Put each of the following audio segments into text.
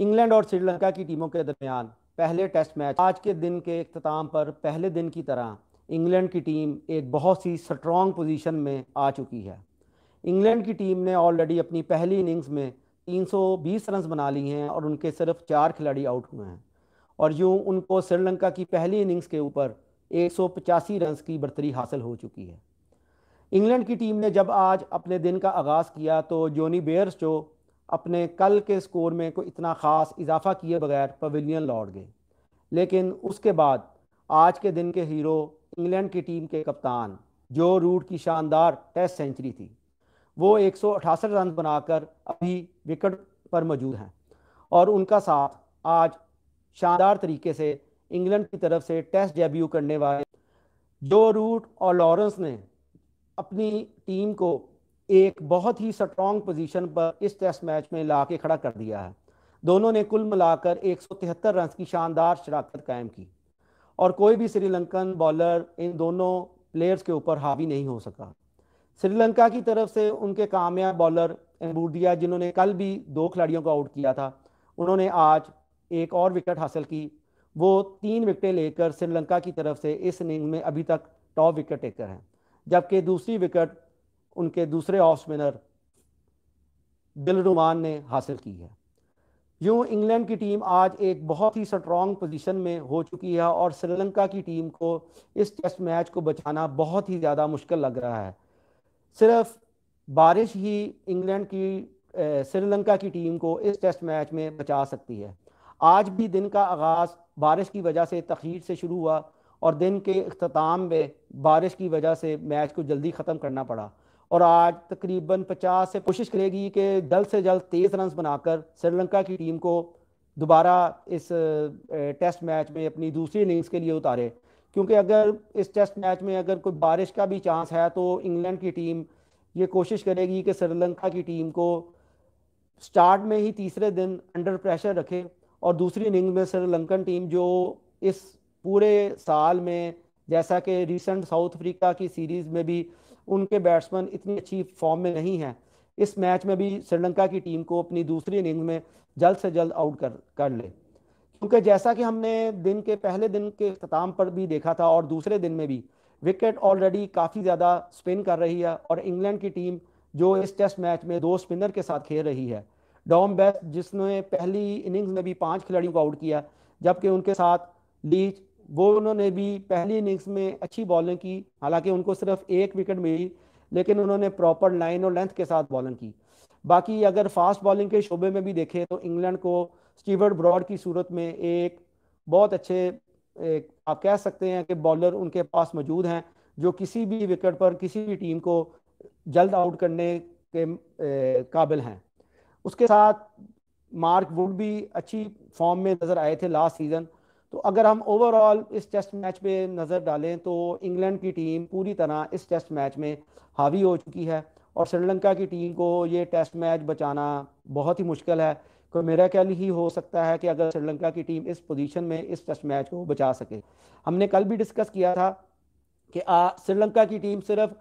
England और श्रीलंका की टीमों के दरमियान पहले टेस्ट मैच आज के दिन के अख्ताम पर पहले दिन की तरह इंग्लैंड की टीम एक बहुत सी स्ट्रॉन्ग पोजीशन में आ चुकी है इंग्लैंड की टीम ने ऑलरेडी अपनी पहली इनिंग्स में 320 रन बना ली हैं और उनके सिर्फ चार खिलाड़ी आउट हुए हैं और यूं उनको श्रीलंका की पहली इनिंग्स के ऊपर एक सौ की बढ़तरी हासिल हो चुकी है इंग्लैंड की टीम ने जब आज अपने दिन का आगाज़ किया तो जोनी बेयर्स जो अपने कल के स्कोर में कोई इतना ख़ास इजाफा किए बगैर पवेलियन लौट गए लेकिन उसके बाद आज के दिन के हीरो इंग्लैंड की टीम के कप्तान जो रूट की शानदार टेस्ट सेंचुरी थी वो एक रन बनाकर अभी विकेट पर मौजूद हैं और उनका साथ आज शानदार तरीके से इंग्लैंड की तरफ से टेस्ट डेब्यू करने वाले जो रूट और लॉरेंस ने अपनी टीम को एक बहुत ही स्ट्रॉन्ग पोजीशन पर इस टेस्ट मैच में ला के खड़ा कर दिया है दोनों ने कुल मिलाकर एक सौ तिहत्तर रन की शानदार शराकत कायम की और कोई भी श्रीलंकन बॉलर इन दोनों प्लेयर्स के ऊपर हावी नहीं हो सका श्रीलंका की तरफ से उनके कामयाब बॉलर एम्बूडिया जिन्होंने कल भी दो खिलाड़ियों को आउट किया था उन्होंने आज एक और विकेट हासिल की वो तीन विकेटें लेकर श्रीलंका की तरफ से इस इनिंग में अभी तक टॉप विकेट टेकर हैं जबकि दूसरी विकेट उनके दूसरे ऑफ स्पिनर बिल रुमान ने हासिल की है यूं इंग्लैंड की टीम आज एक बहुत ही स्ट्रॉन्ग पोजीशन में हो चुकी है और श्रीलंका की टीम को इस टेस्ट मैच को बचाना बहुत ही ज़्यादा मुश्किल लग रहा है सिर्फ बारिश ही इंग्लैंड की श्रीलंका की टीम को इस टेस्ट मैच में बचा सकती है आज भी दिन का आगाज़ बारिश की वजह से तखीर से शुरू हुआ और दिन के अख्ताम में बारिश की वजह से मैच को जल्दी ख़त्म करना पड़ा और आज तकरीबन 50 से कोशिश करेगी कि जल्द से जल्द तेज़ रन बनाकर श्रीलंका की टीम को दोबारा इस टेस्ट मैच में अपनी दूसरी इनिंग्स के लिए उतारे क्योंकि अगर इस टेस्ट मैच में अगर कोई बारिश का भी चांस है तो इंग्लैंड की टीम ये कोशिश करेगी कि श्रीलंका की टीम को स्टार्ट में ही तीसरे दिन अंडर प्रेशर रखे और दूसरी इनिंग में श्रीलंकन टीम जो इस पूरे साल में जैसा कि रिसेंट साउथ अफ्रीका की सीरीज़ में भी उनके बैट्समैन इतनी अच्छी फॉर्म में नहीं है इस मैच में भी श्रीलंका की टीम को अपनी दूसरी इनिंग में जल्द से जल्द आउट कर कर ले क्योंकि जैसा कि हमने दिन के पहले दिन के अख्ताम पर भी देखा था और दूसरे दिन में भी विकेट ऑलरेडी काफ़ी ज़्यादा स्पिन कर रही है और इंग्लैंड की टीम जो इस टेस्ट मैच में दो स्पिनर के साथ खेल रही है डॉम बेस्ट जिसने पहली इनिंग्स में भी पांच खिलाड़ियों को आउट किया जबकि उनके साथ लीच वो उन्होंने भी पहली इनिंग्स में अच्छी बॉलिंग की हालांकि उनको सिर्फ एक विकेट मिली लेकिन उन्होंने प्रॉपर लाइन और लेंथ के साथ बॉलिंग की बाकी अगर फास्ट बॉलिंग के शोबे में भी देखें तो इंग्लैंड को स्टीवर्ट ब्रॉड की सूरत में एक बहुत अच्छे एक आप कह सकते हैं कि बॉलर उनके पास मौजूद हैं जो किसी भी विकेट पर किसी भी टीम को जल्द आउट करने के काबिल हैं उसके साथ मार्क वुड भी अच्छी फॉर्म में नज़र आए थे लास्ट सीज़न तो अगर हम ओवरऑल इस टेस्ट मैच पे नज़र डालें तो इंग्लैंड की टीम पूरी तरह इस टेस्ट मैच में हावी हो चुकी है और श्रीलंका की टीम को ये टेस्ट मैच बचाना बहुत ही मुश्किल है तो मेरा ख्याल ही हो सकता है कि अगर श्रीलंका की टीम इस पोजीशन में इस टेस्ट मैच को बचा सके हमने कल भी डिस्कस किया था कि श्रीलंका की टीम सिर्फ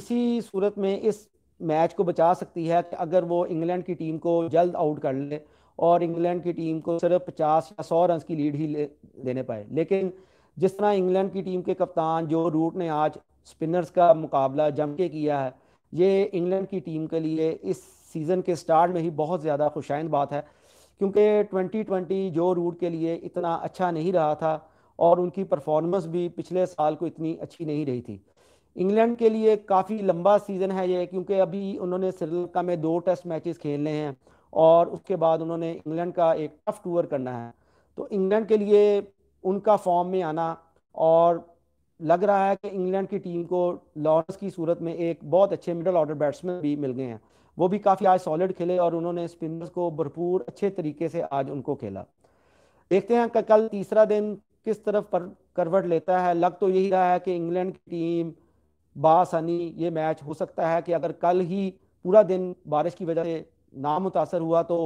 इसी सूरत में इस मैच को बचा सकती है कि अगर वो इंग्लैंड की टीम को जल्द आउट कर ले और इंग्लैंड की टीम को सिर्फ पचास या सौ रन की लीड ही ले, देने पाए लेकिन जिस तरह इंग्लैंड की टीम के कप्तान जो रूट ने आज स्पिनर्स का मुकाबला जम के किया है ये इंग्लैंड की टीम के लिए इस सीज़न के स्टार्ट में ही बहुत ज़्यादा खुशाइंद बात है क्योंकि 2020 जो रूट के लिए इतना अच्छा नहीं रहा था और उनकी परफॉर्मेंस भी पिछले साल को इतनी अच्छी नहीं रही थी इंग्लैंड के लिए काफ़ी लंबा सीज़न है ये क्योंकि अभी उन्होंने श्रीलंका में दो टेस्ट मैचेस खेलने हैं और उसके बाद उन्होंने इंग्लैंड का एक टफ टूर करना है तो इंग्लैंड के लिए उनका फॉर्म में आना और लग रहा है कि इंग्लैंड की टीम को लॉरेंस की सूरत में एक बहुत अच्छे मिडल ऑर्डर बैट्समैन भी मिल गए हैं वो भी काफ़ी आज सॉलिड खेले और उन्होंने स्पिनर्स को भरपूर अच्छे तरीके से आज उनको खेला देखते हैं कल तीसरा दिन किस तरफ पर करवट लेता है लग तो यही रहा है कि इंग्लैंड की टीम बासानी ये मैच हो सकता है कि अगर कल ही पूरा दिन बारिश की वजह से ना मुतासर हुआ तो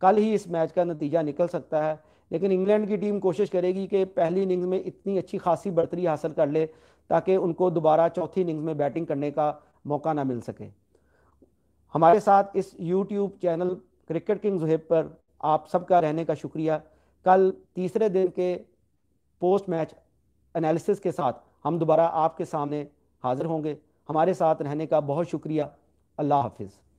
कल ही इस मैच का नतीजा निकल सकता है लेकिन इंग्लैंड की टीम कोशिश करेगी कि पहली इनिंग्स में इतनी अच्छी खासी बढ़तरी हासिल कर ले ताकि उनको दोबारा चौथी इनिंग्स में बैटिंग करने का मौका ना मिल सके हमारे साथ इस YouTube channel cricket king Zuheb पर आप सबका रहने का शुक्रिया कल तीसरे दिन के पोस्ट मैच एनालिसिस के साथ हम दोबारा आपके सामने हाजिर होंगे हमारे साथ रहने का बहुत शुक्रिया अल्लाह हाफिज़